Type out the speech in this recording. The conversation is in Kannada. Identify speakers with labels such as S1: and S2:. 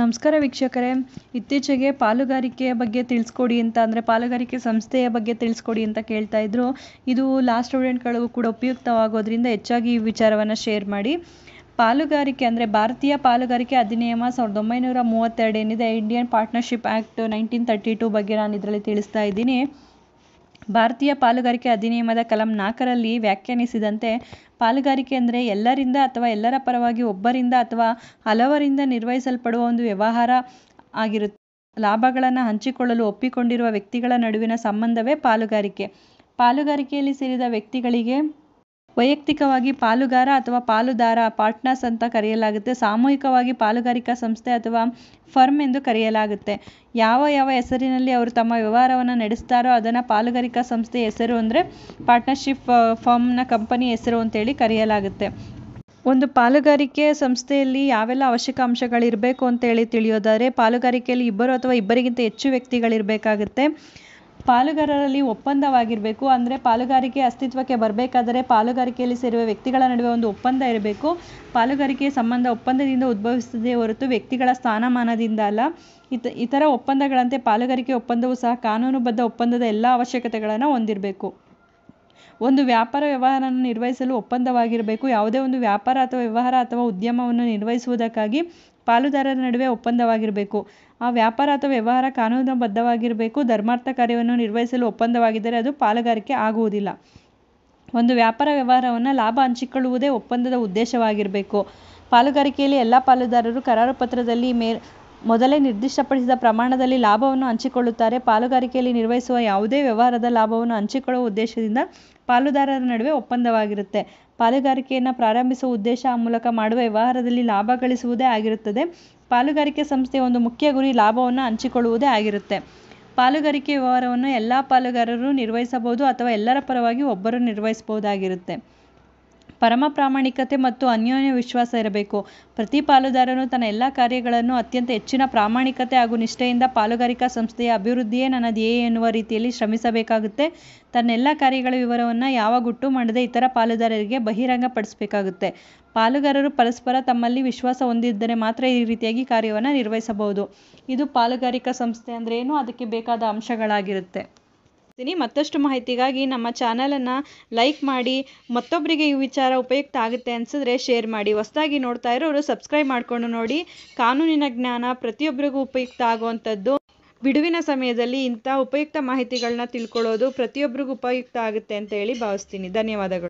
S1: ನಮಸ್ಕಾರ ವೀಕ್ಷಕರೇ ಇತ್ತೀಚೆಗೆ ಪಾಲುಗಾರಿಕೆಯ ಬಗ್ಗೆ ತಿಳಿಸ್ಕೊಡಿ ಅಂತ ಅಂದರೆ ಪಾಲುಗಾರಿಕೆ ಸಂಸ್ಥೆಯ ಬಗ್ಗೆ ತಿಳಿಸ್ಕೊಡಿ ಅಂತ ಕೇಳ್ತಾ ಇದ್ರು ಇದು ಲಾಸ್ಟ್ ಸ್ಟೂಡೆಂಟ್ಗಳಿಗೂ ಕೂಡ ಉಪಯುಕ್ತವಾಗೋದ್ರಿಂದ ಹೆಚ್ಚಾಗಿ ಈ ವಿಚಾರವನ್ನು ಶೇರ್ ಮಾಡಿ ಪಾಲುಗಾರಿಕೆ ಅಂದರೆ ಭಾರತೀಯ ಪಾಲುಗಾರಿಕೆ ಅಧಿನಿಯಮ ಸಾವಿರದ ಒಂಬೈನೂರ ಮೂವತ್ತೆರಡು ಏನಿದೆ Indian partnership act nineteen thirty two ಬಗ್ಗೆ ನಾನು ಇದರಲ್ಲಿ ತಿಳಿಸ್ತಾ ಇದ್ದೀನಿ ಭಾರತೀಯ ಪಾಲುಗಾರಿಕೆ ಅಧಿನಿಯಮದ ಕಲಂ ನಾಲ್ಕರಲ್ಲಿ ವ್ಯಾಖ್ಯಾನಿಸಿದಂತೆ ಪಾಲುಗಾರಿಕೆ ಅಂದರೆ ಎಲ್ಲರಿಂದ ಅಥವಾ ಎಲ್ಲರ ಪರವಾಗಿ ಒಬ್ಬರಿಂದ ಅಥವಾ ಹಲವರಿಂದ ನಿರ್ವಹಿಸಲ್ಪಡುವ ಒಂದು ವ್ಯವಹಾರ ಆಗಿರುತ್ತೆ ಲಾಭಗಳನ್ನು ಹಂಚಿಕೊಳ್ಳಲು ಒಪ್ಪಿಕೊಂಡಿರುವ ವ್ಯಕ್ತಿಗಳ ನಡುವಿನ ಸಂಬಂಧವೇ ಪಾಲುಗಾರಿಕೆ. ಪಾಲುಗಾರಿಕೆಯಲ್ಲಿ ಸೇರಿದ ವ್ಯಕ್ತಿಗಳಿಗೆ ವೈಯಕ್ತಿಕವಾಗಿ ಪಾಲುಗಾರ ಅಥವಾ ಪಾಲುದಾರ ಪಾರ್ಟ್ನರ್ಸ್ ಅಂತ ಕರೆಯಲಾಗುತ್ತೆ ಸಾಮೂಹಿಕವಾಗಿ ಪಾಲುಗಾರಿಕಾ ಸಂಸ್ಥೆ ಅಥವಾ ಫರ್ಮ್ ಎಂದು ಕರೆಯಲಾಗುತ್ತೆ ಯಾವ ಯಾವ ಹೆಸರಿನಲ್ಲಿ ಅವರು ತಮ್ಮ ವ್ಯವಹಾರವನ್ನು ನಡೆಸ್ತಾರೋ ಅದನ್ನು ಪಾಲುಗಾರಿಕಾ ಸಂಸ್ಥೆಯ ಹೆಸರು ಅಂದರೆ ಪಾರ್ಟ್ನರ್ಶಿಪ್ ಫರ್ಮ್ನ ಕಂಪನಿ ಹೆಸರು ಅಂತೇಳಿ ಕರೆಯಲಾಗುತ್ತೆ ಒಂದು ಪಾಲುಗಾರಿಕೆ ಸಂಸ್ಥೆಯಲ್ಲಿ ಯಾವೆಲ್ಲ ಅವಶ್ಯಕ ಅಂಶಗಳಿರಬೇಕು ಅಂತೇಳಿ ತಿಳಿಯೋದಾದರೆ ಪಾಲುಗಾರಿಕೆಯಲ್ಲಿ ಇಬ್ಬರು ಅಥವಾ ಇಬ್ಬರಿಗಿಂತ ಹೆಚ್ಚು ವ್ಯಕ್ತಿಗಳಿರಬೇಕಾಗುತ್ತೆ ಪಾಲುಗಾರರಲ್ಲಿ ಒಪ್ಪಂದವಾಗಿರಬೇಕು ಅಂದರೆ ಪಾಲುಗಾರಿಕೆ ಅಸ್ತಿತ್ವಕ್ಕೆ ಬರಬೇಕಾದರೆ ಪಾಲುಗಾರಿಕೆಯಲ್ಲಿ ಸೇರುವ ವ್ಯಕ್ತಿಗಳ ನಡುವೆ ಒಂದು ಒಪ್ಪಂದ ಇರಬೇಕು ಪಾಲುಗಾರಿಕೆಯ ಸಂಬಂಧ ಒಪ್ಪಂದದಿಂದ ಉದ್ಭವಿಸದೇ ಹೊರತು ವ್ಯಕ್ತಿಗಳ ಸ್ಥಾನಮಾನದಿಂದ ಅಲ್ಲ ಇತ ಇತರ ಒಪ್ಪಂದಗಳಂತೆ ಪಾಲುಗಾರಿಕೆ ಒಪ್ಪಂದವೂ ಸಹ ಕಾನೂನುಬದ್ಧ ಒಪ್ಪಂದದ ಎಲ್ಲ ಅವಶ್ಯಕತೆಗಳನ್ನು ಹೊಂದಿರಬೇಕು ಒಂದು ವ್ಯಾಪಾರ ವ್ಯವಹಾರವನ್ನು ನಿರ್ವಹಿಸಲು ಒಪ್ಪಂದವಾಗಿರಬೇಕು ಯಾವುದೇ ಒಂದು ವ್ಯಾಪಾರ ಅಥವಾ ವ್ಯವಹಾರ ಅಥವಾ ಉದ್ಯಮವನ್ನು ನಿರ್ವಹಿಸುವುದಕ್ಕಾಗಿ ಪಾಲುದಾರರ ನಡುವೆ ಒಪ್ಪಂದವಾಗಿರಬೇಕು ಆ ವ್ಯಾಪಾರ ಅಥವಾ ವ್ಯವಹಾರ ಕಾನೂನುಬದ್ಧವಾಗಿರಬೇಕು ಧರ್ಮಾರ್ಥ ಕಾರ್ಯವನ್ನು ನಿರ್ವಹಿಸಲು ಒಪ್ಪಂದವಾಗಿದ್ದರೆ ಅದು ಪಾಲುಗಾರಿಕೆ ಆಗುವುದಿಲ್ಲ ಒಂದು ವ್ಯಾಪಾರ ವ್ಯವಹಾರವನ್ನು ಲಾಭ ಹಂಚಿಕೊಳ್ಳುವುದೇ ಒಪ್ಪಂದದ ಉದ್ದೇಶವಾಗಿರಬೇಕು ಪಾಲುಗಾರಿಕೆಯಲ್ಲಿ ಎಲ್ಲ ಪಾಲುದಾರರು ಕರಾರು ಪತ್ರದಲ್ಲಿ ಮೇ ಮೊದಲೇ ನಿರ್ದಿಷ್ಟಪಡಿಸಿದ ಪ್ರಮಾಣದಲ್ಲಿ ಲಾಭವನ್ನು ಹಂಚಿಕೊಳ್ಳುತ್ತಾರೆ ಪಾಲುಗಾರಿಕೆಯಲ್ಲಿ ನಿರ್ವಹಿಸುವ ಯಾವುದೇ ವ್ಯವಹಾರದ ಲಾಭವನ್ನು ಹಂಚಿಕೊಳ್ಳುವ ಉದ್ದೇಶದಿಂದ ಪಾಲುದಾರರ ನಡುವೆ ಒಪ್ಪಂದವಾಗಿರುತ್ತೆ ಪಾಲುಗಾರಿಕೆಯನ್ನು ಪ್ರಾರಂಭಿಸುವ ಉದ್ದೇಶ ಆ ಮೂಲಕ ಮಾಡುವ ವ್ಯವಹಾರದಲ್ಲಿ ಲಾಭ ಗಳಿಸುವುದೇ ಆಗಿರುತ್ತದೆ ಪಾಲುಗಾರಿಕೆ ಸಂಸ್ಥೆಯ ಒಂದು ಮುಖ್ಯ ಗುರಿ ಲಾಭವನ್ನು ಹಂಚಿಕೊಳ್ಳುವುದೇ ಆಗಿರುತ್ತೆ ಪಾಲುಗಾರಿಕೆ ವ್ಯವಹಾರವನ್ನು ಎಲ್ಲ ಪಾಲುಗಾರರು ನಿರ್ವಹಿಸಬಹುದು ಅಥವಾ ಎಲ್ಲರ ಪರವಾಗಿ ಒಬ್ಬರು ನಿರ್ವಹಿಸಬಹುದಾಗಿರುತ್ತೆ ಪರಮ ಪ್ರಾಮಾಣಿಕತೆ ಮತ್ತು ಅನ್ಯೋನ್ಯ ವಿಶ್ವಾಸ ಇರಬೇಕು. ಪ್ರತಿ ಪಾಲುದಾರನು ತನ್ನ ಎಲ್ಲ ಕಾರ್ಯಗಳನ್ನು ಅತ್ಯಂತ ಹೆಚ್ಚಿನ ಪ್ರಾಮಾಣಿಕತೆ ಹಾಗೂ ನಿಷ್ಠೆಯಿಂದ ಪಾಲುಗಾರಿಕಾ ಸಂಸ್ಥೆಯ ಅಭಿವೃದ್ಧಿಯೇ ನನ್ನ ಧ್ಯೇಯ ಎನ್ನುವ ರೀತಿಯಲ್ಲಿ ಶ್ರಮಿಸಬೇಕಾಗುತ್ತೆ. ತನ್ನೆಲ್ಲ ಕಾರ್ಯಗಳ ವಿವರವನ್ನು ಯಾವ ಗುಟ್ಟು ಮಾಡದೆ ಇತರ ಪಾಲುದಾರರಿಗೆ ಬಹಿರಂಗಪಡಿಸಬೇಕಾಗುತ್ತೆ. ಪಾಲುಗಾರರು ಪರಸ್ಪರ ತಮ್ಮಲ್ಲಿ ವಿಶ್ವಾಸ ಹೊಂದಿದ್ದರೆ ಮಾತ್ರ ಈ ರೀತಿಯಾಗಿ ಕಾರ್ಯವನ್ನು ನಿರ್ವಹಿಸಬಹುದು. ಇದು ಪಾಲುಗಾರಿಕಾ ಸಂಸ್ಥೆ ಅಂದ್ರೆ ಏನು ಅದಕ್ಕೆ ಬೇಕಾದ ಅಂಶಗಳಾಗಿರುತ್ತೆ. ಮತ್ತಷ್ಟು ಮಾಹಿತಿಗಾಗಿ ನಮ್ಮ ಚಾನಲನ್ನು ಲೈಕ್ ಮಾಡಿ ಮತ್ತೊಬ್ಬರಿಗೆ ಈ ವಿಚಾರ ಉಪಯುಕ್ತ ಆಗುತ್ತೆ ಅನಿಸಿದ್ರೆ ಶೇರ್ ಮಾಡಿ ಹೊಸದಾಗಿ ನೋಡ್ತಾ ಇರೋರು ಸಬ್ಸ್ಕ್ರೈಬ್ ಮಾಡಿಕೊಂಡು ನೋಡಿ ಕಾನೂನಿನ ಜ್ಞಾನ ಪ್ರತಿಯೊಬ್ಬರಿಗೂ ಉಪಯುಕ್ತ ಆಗುವಂಥದ್ದು ಬಿಡುವಿನ ಸಮಯದಲ್ಲಿ ಇಂಥ ಉಪಯುಕ್ತ ಮಾಹಿತಿಗಳನ್ನ ತಿಳ್ಕೊಳ್ಳೋದು ಪ್ರತಿಯೊಬ್ಬರಿಗೂ ಉಪಯುಕ್ತ ಆಗುತ್ತೆ ಅಂತ ಹೇಳಿ ಭಾವಿಸ್ತೀನಿ ಧನ್ಯವಾದಗಳು